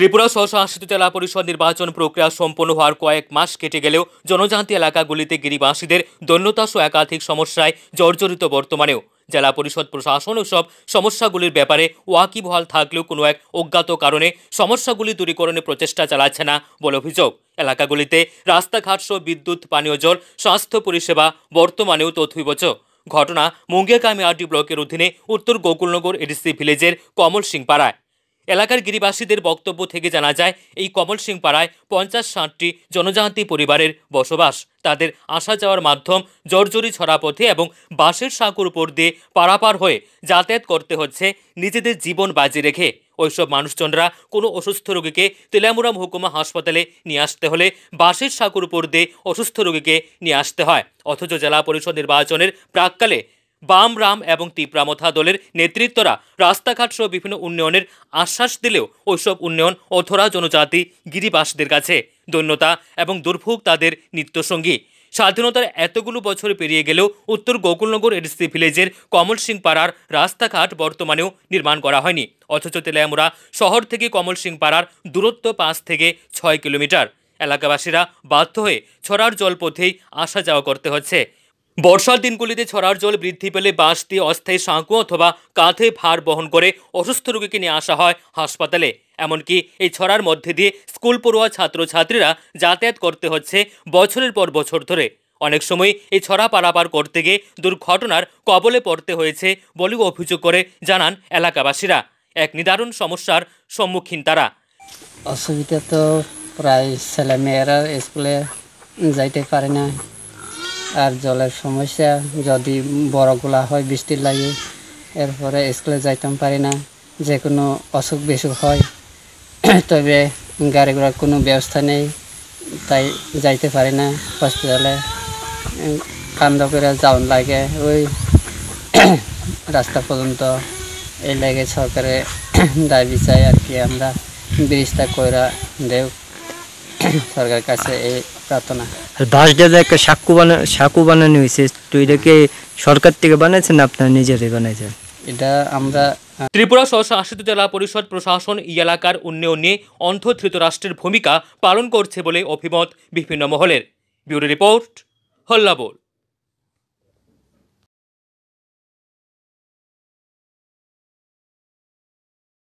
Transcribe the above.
ত্রিপুরা স্বশাসিত জেলা পরিষদ নির্বাচন প্রক্রিয়া সম্পন্ন হওয়ার কয়েক মাস কেটে গেলেও জনজাতি এলাকাগুলিতে গিরিবাসীদের দৈন্যতাসহ একাধিক সমস্যায় জর্জরিত বর্তমানেও জেলা পরিষদ প্রশাসন সব সমস্যাগুলির ব্যাপারে ওয়াকিবহাল থাকলেও কোনো এক অজ্ঞাত কারণে সমস্যাগুলি দূরীকরণের প্রচেষ্টা চালাচ্ছে না বলে অভিযোগ এলাকাগুলিতে রাস্তাঘাট সহ বিদ্যুৎ পানীয় জল স্বাস্থ্য পরিষেবা বর্তমানেও তথ্যবিবচ ঘটনা মুঙ্গিয়াকামি আরডি ব্লকের অধীনে উত্তর গোকুলনগর এডিসি ভিলেজের কমল সিং পাড়ায় এলাকার গিরিবাসীদের বক্তব্য থেকে জানা যায় এই কমল সিং পাড়ায় পঞ্চাশ ষাটটি জনজাতি পরিবারের বসবাস তাদের আসা যাওয়ার মাধ্যম জর্জরি ছড়াপথে এবং বাঁশের সাঁকুর উপর দিয়ে পারাপার হয়ে যাতায়াত করতে হচ্ছে নিজেদের জীবন বাজি রেখে ওইসব মানুষজনরা কোনো অসুস্থ রোগীকে তেলামুরা মহকুমা হাসপাতালে নিয়ে আসতে হলে বাঁশের সাঁকুর উপর দিয়ে অসুস্থ রোগীকে নিয়ে আসতে হয় অথচ জেলা পরিষদ নির্বাচনের প্রাককালে বাম রাম এবং তিপ্রামথা দলের নেতৃত্বরা রাস্তাঘাট সহ বিভিন্ন উন্নয়নের আশ্বাস দিলেও ওইসব উন্নয়ন অথরা জনজাতি গিরিবাসদের কাছে দৈন্যতা এবং দুর্ভোগ তাদের নিত্যসঙ্গী স্বাধীনতার এতগুলো বছর পেরিয়ে গেলেও উত্তর গোকুলনগর এডিসি ভিলেজের কমল সিং পাড়ার রাস্তাঘাট বর্তমানেও নির্মাণ করা হয়নি অথচ তেলায়ামুরা শহর থেকে কমল সিং পাড়ার দূরত্ব পাঁচ থেকে ছয় কিলোমিটার এলাকাবাসীরা বাধ্য হয়ে ছড়ার জলপথেই আসা যাওয়া করতে হচ্ছে বর্ষার দিনগুলিতে ছড়ার জল বৃদ্ধি পেলে বাঁশ দিয়ে অস্থায়ী সাঁকু অথবা কাঁধে ভার বহন করে অসুস্থ রোগীকে নিয়ে আসা হয় হাসপাতালে এমনকি এই ছড়ার মধ্যে দিয়ে স্কুল পড়ুয়া ছাত্রছাত্রীরা যাতায়াত করতে হচ্ছে বছরের পর বছর ধরে অনেক সময় এই ছড়া পারাপার করতে গিয়ে দুর্ঘটনার কবলে পড়তে হয়েছে বলে অভিযোগ করে জানান এলাকাবাসীরা এক নিদারুণ সমস্যার সম্মুখীন তারা অসুবিধা তো প্রায় ছেলেমেয়েরা স্কুলে যাইতে পারে না আর জলের সমস্যা যদি গোলা হয় বৃষ্টির লাগে এরপরে স্কুলে যাইতাম পারি না যে কোনো অসুখ বিসুখ হয় তবে গাড়ি ঘোড়ার কোনো ব্যবস্থা নেই তাই যাইতে পারি না হসপিটালে কান্দ করে যাওয়ান লাগে ওই রাস্তা পর্যন্ত এই লাগে সরকারে দাবি চাই আর কি আমরা ব্রিজটা কইরা দেব সরকারের কাছে এই প্রার্থনা বাঁশ দাদা একটা সাক্ষু বানা সাকু বানানো হয়েছে তো এটাকে সরকার থেকে বানাইছেন না আপনার নিজেরাই বানাইছেন এটা আমরা ত্রিপুরা স্বশাসিত জেলা পরিষদ প্রশাসন এই এলাকার উন্নয়নে অন্ধ ধৃতরাষ্ট্রের ভূমিকা পালন করছে বলে অভিমত বিভিন্ন মহলের ব্যুরো রিপোর্ট হল্লাবোল